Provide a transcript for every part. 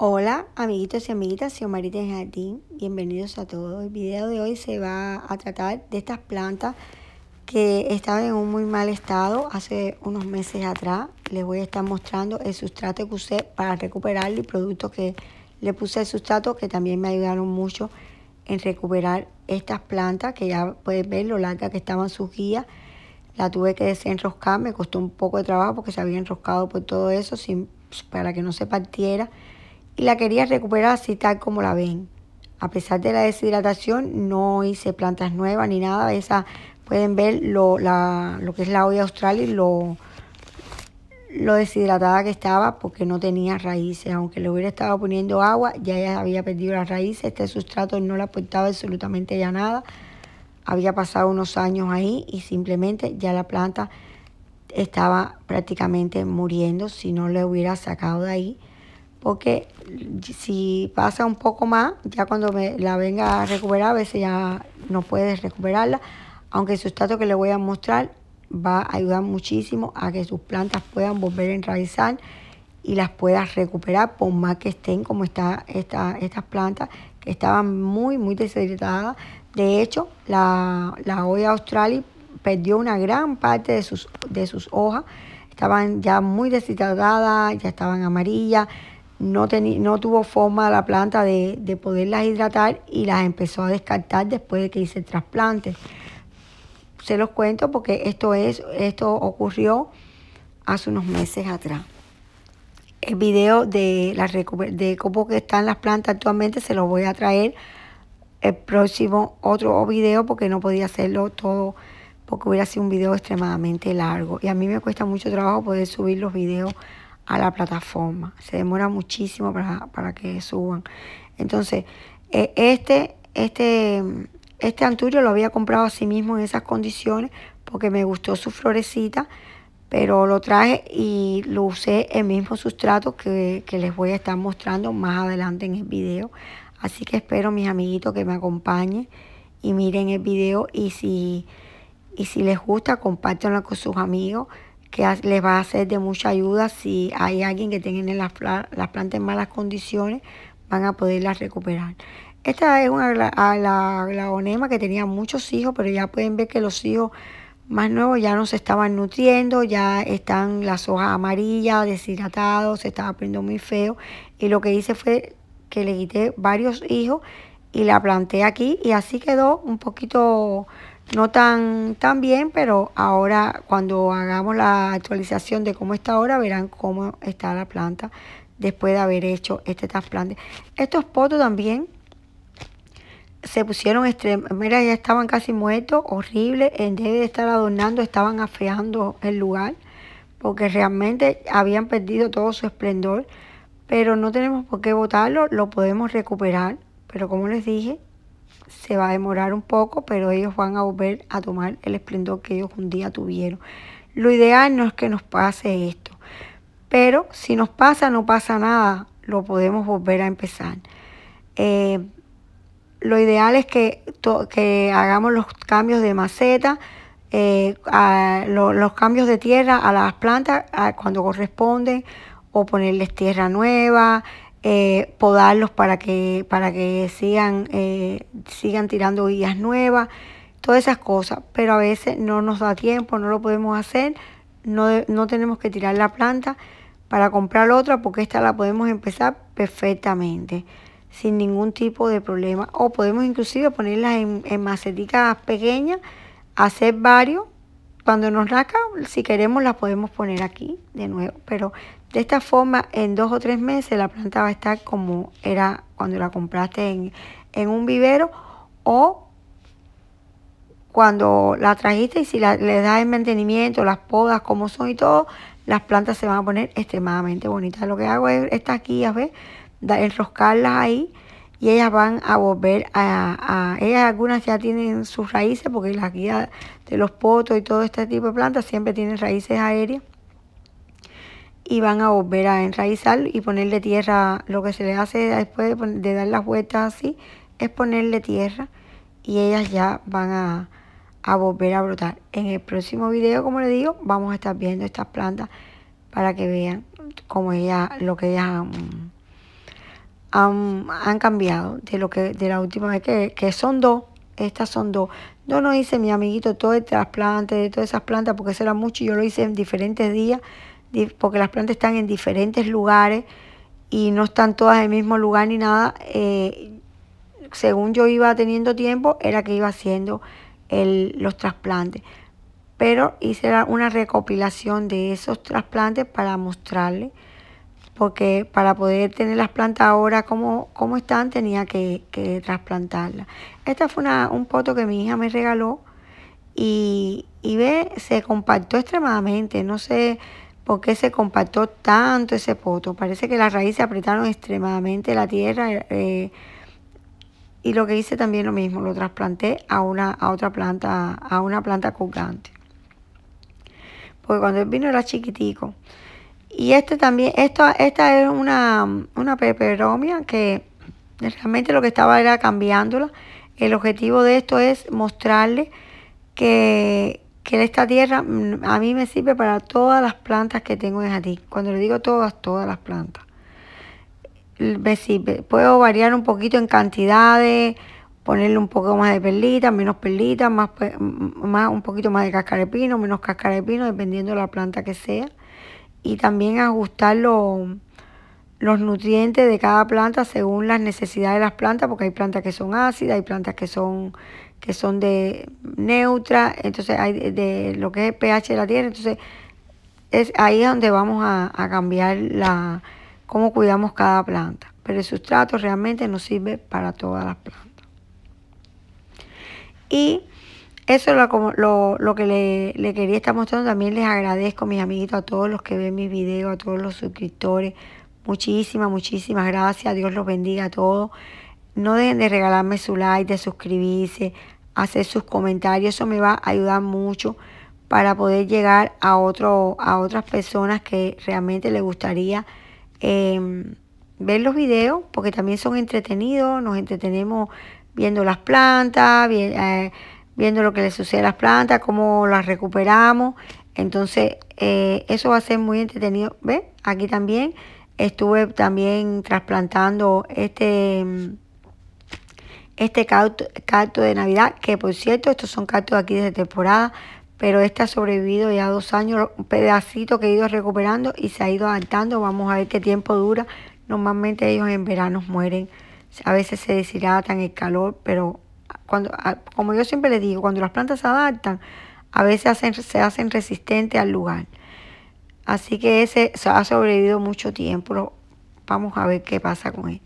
Hola amiguitos y amiguitas, soy Marita en Jardín, bienvenidos a todo El video de hoy se va a tratar de estas plantas que estaban en un muy mal estado hace unos meses atrás. Les voy a estar mostrando el sustrato que usé para recuperarlo y productos que le puse al sustrato que también me ayudaron mucho en recuperar estas plantas que ya puedes ver lo larga que estaban sus guías. La tuve que desenroscar, me costó un poco de trabajo porque se había enroscado por todo eso para que no se partiera y la quería recuperar así tal como la ven. A pesar de la deshidratación, no hice plantas nuevas ni nada. Esa, pueden ver lo, que es la olla austral y lo, lo deshidratada que estaba porque no tenía raíces. Aunque le hubiera estado poniendo agua, ya había perdido las raíces. Este sustrato no le aportaba absolutamente ya nada. Había pasado unos años ahí y simplemente ya la planta estaba prácticamente muriendo si no le hubiera sacado de ahí porque si pasa un poco más, ya cuando la venga a recuperar, a veces ya no puedes recuperarla, aunque el sustrato que le voy a mostrar va a ayudar muchísimo a que sus plantas puedan volver a enraizar y las puedas recuperar por más que estén como está estas plantas que estaban muy muy deshidratadas de hecho la, la olla australis perdió una gran parte de sus, de sus hojas estaban ya muy deshidratadas ya estaban amarillas no, no tuvo forma la planta de, de poderlas hidratar y las empezó a descartar después de que hice el trasplante. Se los cuento porque esto, es, esto ocurrió hace unos meses atrás. El video de, la de cómo están las plantas actualmente se los voy a traer el próximo otro video porque no podía hacerlo todo porque hubiera sido un video extremadamente largo y a mí me cuesta mucho trabajo poder subir los videos a la plataforma. Se demora muchísimo para, que suban. Entonces, eh, este, este, este anturio lo había comprado a sí mismo en esas condiciones porque me gustó su florecita, pero lo traje y lo usé el mismo sustrato que, que les voy a estar mostrando más adelante en el video. Así que espero mis amiguitos que me acompañen y miren el video y si, y si les gusta, compártanlo con sus amigos que les va a ser de mucha ayuda. Si hay alguien que tenga las, las plantas en malas condiciones, van a poderlas recuperar. Esta es una ah, onema que tenía muchos hijos, pero ya pueden ver que los hijos más nuevos ya no se estaban nutriendo, ya están las hojas amarillas, deshidratados, se estaba poniendo muy feo. Y lo que hice fue que le quité varios hijos y la planté aquí y así quedó un poquito no tan, tan bien, pero ahora cuando hagamos la actualización de cómo está ahora, verán cómo está la planta después de haber hecho este trasplante. Estos potos también se pusieron, mira, ya estaban casi muertos, horrible, en vez de estar adornando, estaban afeando el lugar, porque realmente habían perdido todo su esplendor, pero no tenemos por qué botarlo, lo podemos recuperar, pero como les dije, se va a demorar un poco, pero ellos van a volver a tomar el esplendor que ellos un día tuvieron. Lo ideal no es que nos pase esto, pero si nos pasa, no pasa nada, lo podemos volver a empezar. Eh, lo ideal es que, hagamos los cambios de maceta, eh, los cambios de tierra a las plantas cuando corresponden, o ponerles tierra nueva, eh, podarlos para que, para que sigan, eh, sigan tirando guías nuevas, todas esas cosas, pero a veces no nos da tiempo, no lo podemos hacer, no, tenemos que tirar la planta para comprar otra porque esta la podemos empezar perfectamente sin ningún tipo de problema o podemos inclusive ponerlas en, en maceticas pequeñas hacer varios cuando nos raca, si queremos, las podemos poner aquí de nuevo. Pero de esta forma, en dos o tres meses, la planta va a estar como era cuando la compraste en, un vivero o cuando la trajiste y si le das el mantenimiento, las podas, como son y todo, las plantas se van a poner extremadamente bonitas. Lo que hago es estas guías, ¿ves? enroscarlas ahí y ellas van a volver a, a, ellas algunas ya tienen sus raíces porque las guías de los potos y todo este tipo de plantas siempre tienen raíces aéreas y van a volver a enraizar y ponerle tierra lo que se le hace después de, dar las vueltas así es ponerle tierra y ellas ya van a, volver a brotar en el próximo video como les digo vamos a estar viendo estas plantas para que vean como ellas lo que ellas han, cambiado de lo que de la última vez que, son dos estas son dos. Yo no hice, mi amiguito, todo el trasplante de todas esas plantas, porque eso era mucho, y yo lo hice en diferentes días, porque las plantas están en diferentes lugares y no están todas en el mismo lugar ni nada. Eh, según yo iba teniendo tiempo, era que iba haciendo los trasplantes. Pero hice una recopilación de esos trasplantes para mostrarles porque para poder tener las plantas ahora como, como están tenía que, trasplantarlas. Esta fue un poto que mi hija me regaló y, ve, se compactó extremadamente, no sé por qué se compactó tanto ese poto, parece que las raíces apretaron extremadamente la tierra eh, y lo que hice también lo mismo, lo trasplanté a una a otra planta, a una planta colgante. Porque cuando él vino era chiquitico. Y este también, esto, esta es una, peperomia que realmente lo que estaba era cambiándola. El objetivo de esto es mostrarle que, que esta tierra mm, a mí me sirve para todas las plantas que tengo en jardín. Cuando le digo todas, todas las plantas. Me Puedo variar un poquito en cantidades, ponerle un poco más de perlitas, menos perlitas, más, pues, más, un poquito más de cascarepino, menos cascarepino, dependiendo de la planta que sea y también ajustar los nutrientes de cada planta según las necesidades de las plantas, porque hay plantas que son ácidas, hay plantas que son que son de neutra, entonces hay de, lo que es el pH de la tierra, entonces es ahí es donde vamos a, a cambiar la cómo cuidamos cada planta. Pero el sustrato realmente nos sirve para todas las plantas. Y eso es lo, que le, quería estar mostrando. También les agradezco, mis amiguitos, a todos los que ven mis videos, a todos los suscriptores. Muchísimas, muchísimas gracias. Dios los bendiga a todos. No dejen de regalarme su like, de suscribirse, hacer sus comentarios. Eso me va a ayudar mucho para poder llegar a, otro, a otras personas que realmente les gustaría em, ver los videos, porque también son entretenidos, nos entretenemos viendo las plantas, eh, viendo lo que le sucede a las plantas, cómo las recuperamos. Entonces, eh, eso va a ser muy entretenido. ¿Ve? Aquí también estuve también trasplantando este, mm, este cacto, de Navidad, que por cierto, estos son cactos aquí de temporada, pero este ha sobrevivido ya dos años, un pedacito que he ido recuperando y se ha ido adaptando. Vamos a ver qué tiempo dura. Normalmente ellos en verano mueren. A veces se deshidratan el calor, pero cuando, como yo siempre le digo, cuando las plantas se adaptan, a veces se hacen resistentes al lugar. Así que ese ha sobrevivido mucho tiempo. Vamos a ver qué pasa con él.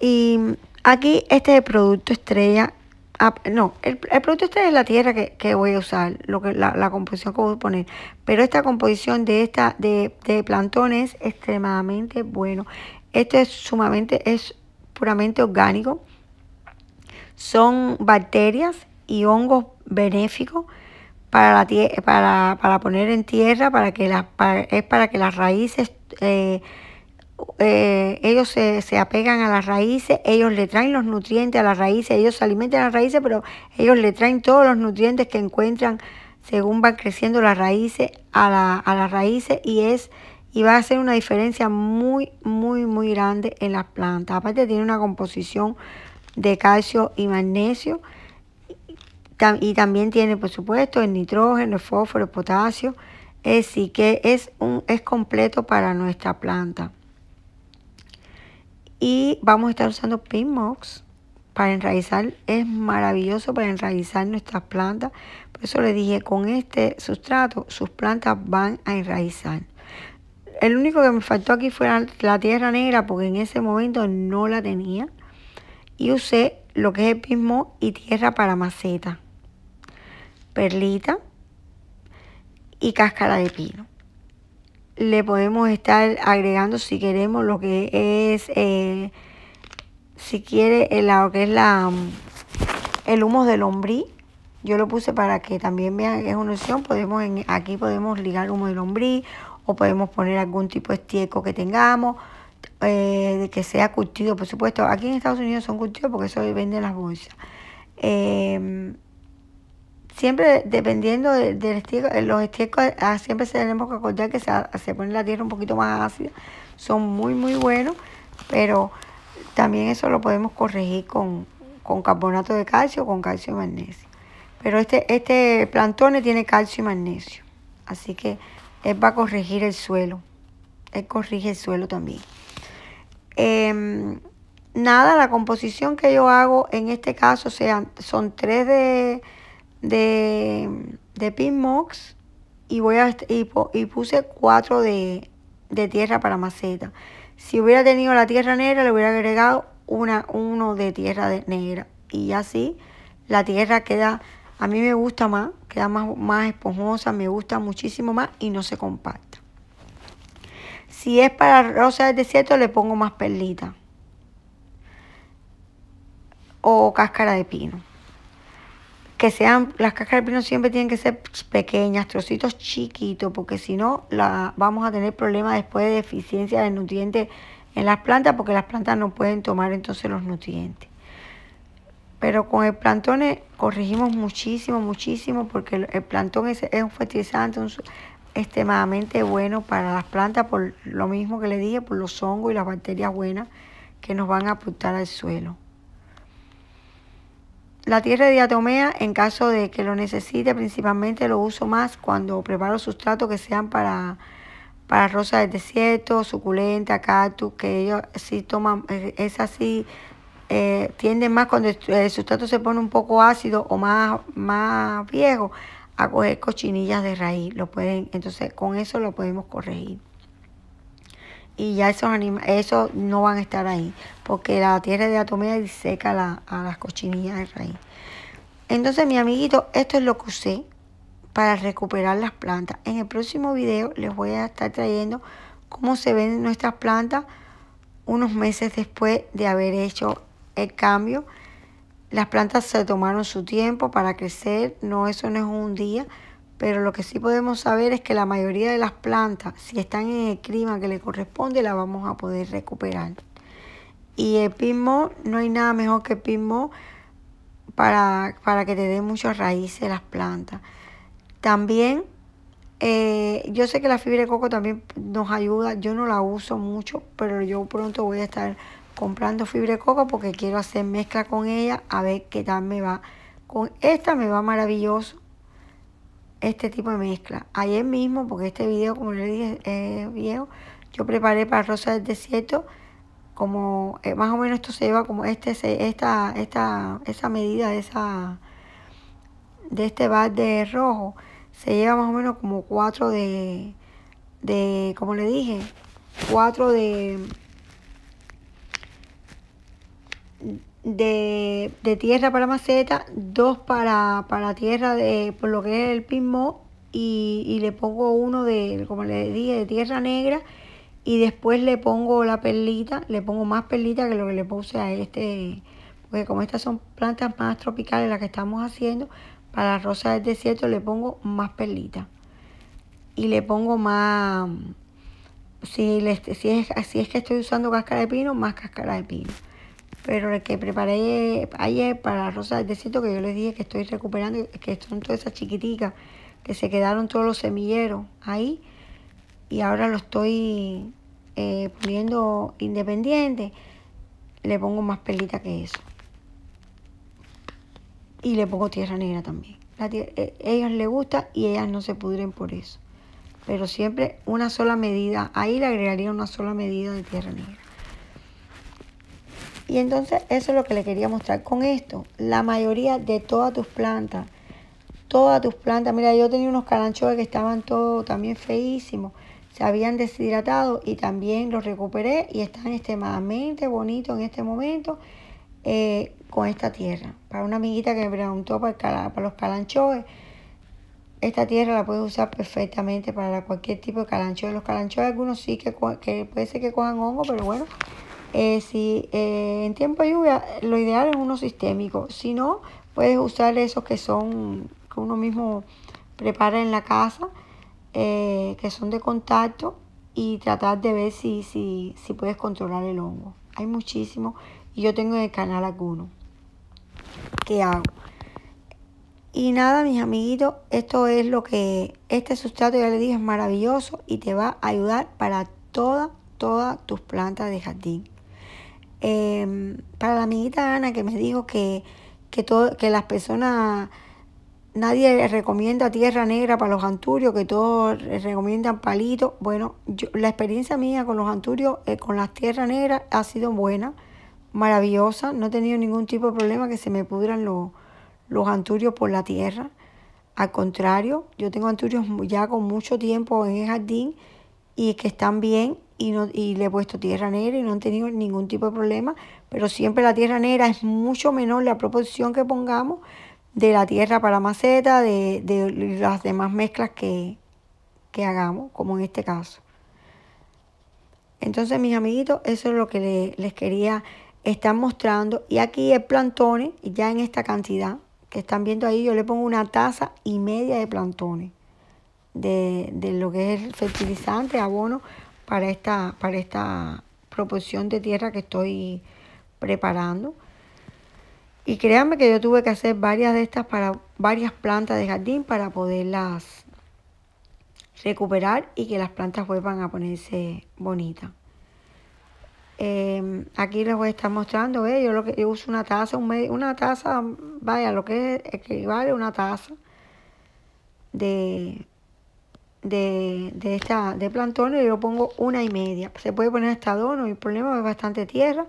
Y aquí este es el producto estrella. Ah, no, el, producto estrella es la tierra que, voy a usar, lo que, la, composición que voy a poner. Pero esta composición de, esta, de, plantón es extremadamente bueno. Este es sumamente, es puramente orgánico son bacterias y hongos benéficos para, la para, poner en tierra, para que las, es para que las raíces, eh, eh, ellos se, apegan a las raíces, ellos le traen los nutrientes a las raíces, ellos se alimentan a las raíces, pero ellos le traen todos los nutrientes que encuentran según van creciendo las raíces a, las raíces y es y va a hacer una diferencia muy, muy, muy grande en las plantas. Aparte tiene una composición de calcio y magnesio. Y también tiene, por supuesto, el nitrógeno, el fósforo, el potasio. Así que es, un, es completo para nuestra planta. Y vamos a estar usando Pinmox para enraizar. Es maravilloso para enraizar nuestras plantas. Por eso le dije, con este sustrato sus plantas van a enraizar. El único que me faltó aquí fue la tierra negra porque en ese momento no la tenía y usé lo que es el y tierra para maceta, perlita y cáscara de pino. Le podemos estar agregando si queremos lo que es, eh, si quiere, eh, que la, mm, el humo de lombrí. Yo lo puse para que también vean que es una opción. Podemos aquí podemos ligar humo de lombrí o podemos poner algún tipo de estieco que tengamos eh, que sea curtido, por supuesto. Aquí en Estados Unidos son curtidos porque eso depende las bolsas. Em, siempre dependiendo del de, eh, los estiércoles ah, siempre tenemos que acordar que se, pone la tierra un poquito más ácida, son muy muy buenos, pero también eso lo podemos corregir con, carbonato de calcio, o con calcio y magnesio. Pero este, este plantón tiene calcio y magnesio, así que él va a corregir el suelo, él corrige el suelo también. Em, nada, la composición que yo hago en este caso sea, son tres de, de, de Pin y, voy a, y, y puse cuatro de, de, tierra para maceta. Si hubiera tenido la tierra negra, le hubiera agregado una, uno de tierra de negra. Y así la tierra queda, a mí me gusta más, queda más, más esponjosa, me gusta muchísimo más y no se comparte. Si es para rosa del desierto, le pongo más perlita. O cáscara de pino. Que sean, las cáscaras de pino siempre tienen que ser pequeñas, trocitos chiquitos, porque si no, la, vamos a tener problemas después de deficiencia de nutrientes en las plantas, porque las plantas no pueden tomar entonces los nutrientes. Pero con el plantón corregimos muchísimo, muchísimo, porque el, plantón es, es un fertilizante, un, extremadamente bueno para las plantas, por lo mismo que le dije, por los hongos y las bacterias buenas que nos van a apuntar al suelo. La tierra de diatomea, en caso de que lo necesite, principalmente lo uso más cuando preparo sustratos que sean para, para rosas de desierto, suculenta, cactus, que ellos sí toman, es así eh, tienden más cuando el sustrato se pone un poco ácido o más, más viejo, a coger cochinillas de raíz. Lo pueden, entonces con eso lo podemos corregir. Y ya esos animales, esos no van a estar ahí, porque la tierra de atomea seca la, a las cochinillas de raíz. Entonces, mi amiguito, esto es lo que usé para recuperar las plantas. En el próximo video les voy a estar trayendo cómo se ven nuestras plantas unos meses después de haber hecho el cambio. Las plantas se tomaron su tiempo para crecer, no eso no es un día, pero lo que sí podemos saber es que la mayoría de las plantas, si están en el clima que le corresponde, la vamos a poder recuperar. Y el pismo, no hay nada mejor que el pismo para, para que te dé muchas raíces las plantas. También, eh, yo sé que la fibra de coco también nos ayuda, yo no la uso mucho, pero yo pronto voy a estar comprando fibra de porque quiero hacer mezcla con ella a ver qué tal me va. Con esta me va maravilloso este tipo de mezcla. Ayer mismo, porque este video, como le dije, es viejo, yo preparé para Rosa del Desierto, como eh, más o menos esto se lleva como este, esta, esta, esa medida de, esa, de este bar de rojo, se lleva más o menos como cuatro de, de como le dije, cuatro de de, tierra para maceta, dos para, tierra de, por lo que es el pismo y, le pongo uno de, como le dije, de tierra negra y después le pongo la perlita, le pongo más perlita que lo que le puse a este, porque como estas son plantas más tropicales las que estamos haciendo, para rosa del desierto le pongo más perlita y le pongo más, si, si, es, si es que estoy usando cáscara de pino, más cáscara de pino pero el que preparé ayer para Rosa del que yo les dije que estoy recuperando, que son todas esas chiquiticas, que se quedaron todos los semilleros ahí, y ahora lo estoy eh, poniendo independiente, le pongo más pelita que eso. Y le pongo tierra negra también. A eh, ellas les gusta y ellas no se pudren por eso. Pero siempre una sola medida, ahí le agregaría una sola medida de tierra negra. Y entonces eso es lo que le quería mostrar con esto. La mayoría de todas tus plantas, todas tus plantas, mira, yo tenía unos calanchoes que estaban todos también feísimos, se habían deshidratado y también los recuperé y están extremadamente bonitos en este momento eh, con esta tierra. Para una amiguita que me preguntó para, para los calanchoes, esta tierra la puedes usar perfectamente para cualquier tipo de calanchoe. Los calanchoes algunos sí que, que puede ser que cojan hongo, pero bueno, eh, si eh, en tiempo de lluvia lo ideal es uno sistémico, si no puedes usar esos que son que uno mismo prepara en la casa, eh, que son de contacto y tratar de ver si, si, puedes controlar el hongo. Hay muchísimo y yo tengo en el canal alguno que hago? Y nada, mis amiguitos, esto es lo que este sustrato ya le dije es maravilloso y te va a ayudar para todas todas tus plantas de jardín. Em, para la amiguita Ana que me dijo que, todo, que las personas, nadie recomienda tierra negra para los anturios, que todos recomiendan palitos. Bueno, la experiencia mía con los anturios, eh, con las tierras negras, ha sido buena, maravillosa. No he tenido ningún tipo de problema que se me pudran los, los anturios por la tierra. Al contrario, yo tengo anturios ya con mucho tiempo en el jardín y que están bien y, le he puesto tierra negra y no han tenido ningún tipo de problema, pero siempre la tierra negra es mucho menor la proporción que pongamos de la tierra para maceta, de, las demás mezclas que, que hagamos, como en este caso. Entonces, mis amiguitos, eso es lo que les quería estar mostrando. Y aquí el plantones, ya en esta cantidad que están viendo ahí, yo le pongo una taza y media de plantones de, de lo que es fertilizante, abono para esta, para esta proporción de tierra que estoy preparando. Y créanme que yo tuve que hacer varias de estas para varias plantas de jardín para poderlas recuperar y que las plantas vuelvan a ponerse bonitas. Eh, aquí les voy a estar mostrando, eh, yo lo que yo uso una taza, una taza, vaya, lo que es, equivale a una taza de de, de, esta, de y yo pongo una y media. Se puede poner hasta dos, no hay problema, es bastante tierra.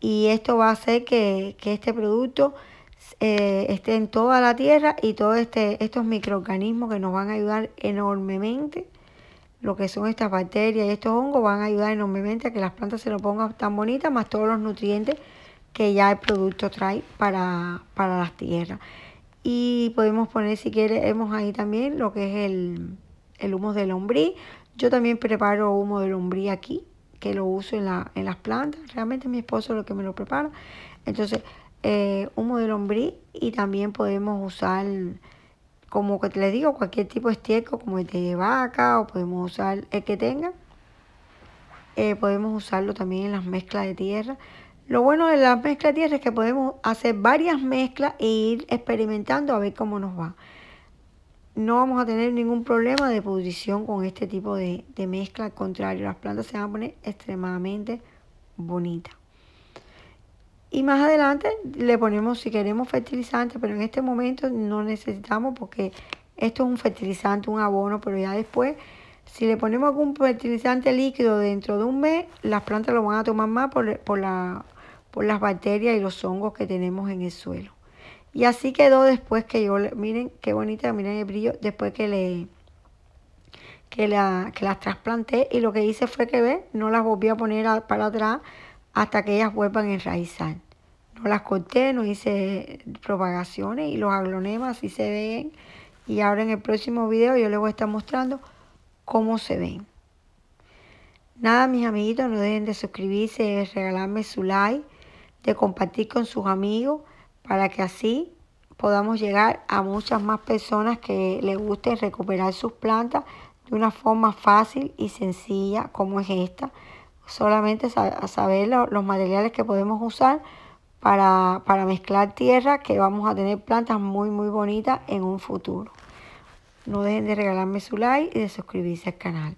Y esto va a hacer que, este producto eh, esté en toda la tierra y todos este, estos microorganismos que nos van a ayudar enormemente, lo que son estas bacterias y estos hongos, van a ayudar enormemente a que las plantas se lo pongan tan bonitas, más todos los nutrientes que ya el producto trae para, para las tierras. Y podemos poner, si hemos ahí también lo que es el, el humo de lombrí. Yo también preparo humo de lombrí aquí, que lo uso en, las plantas. Realmente mi esposo es lo que me lo prepara. Entonces, eh, humo de lombrí y también podemos usar, como que te les digo, cualquier tipo de estiércol, como el de vaca o podemos usar el que tengan. Eh, podemos usarlo también en las mezclas de tierra. Lo bueno de las mezclas de tierra es que podemos hacer varias mezclas e ir experimentando a ver cómo nos va no vamos a tener ningún problema de pudrición con este tipo de, mezcla. Al contrario, las plantas se van a poner extremadamente bonitas. Y más adelante le ponemos, si queremos, fertilizante, pero en este momento no necesitamos porque esto es un fertilizante, un abono, pero ya después, si le ponemos algún fertilizante líquido dentro de un mes, las plantas lo van a tomar más por, por, la, por las bacterias y los hongos que tenemos en el suelo. Y así quedó después que yo, miren qué bonita, miren el brillo, después que le que, la, las trasplanté y lo que hice fue que ve, no las volví a poner para atrás hasta que ellas vuelvan a enraizar. No las corté, no hice propagaciones y los aglonemas así se ven. Y ahora en el próximo video yo les voy a estar mostrando cómo se ven. Nada, mis amiguitos, no dejen de suscribirse, de regalarme su like, de compartir con sus amigos para que así podamos llegar a muchas más personas que les guste recuperar sus plantas de una forma fácil y sencilla como es esta. Solamente saber los materiales que podemos usar para, para mezclar tierra, que vamos a tener plantas muy, muy bonitas en un futuro. No dejen de regalarme su like y de suscribirse al canal.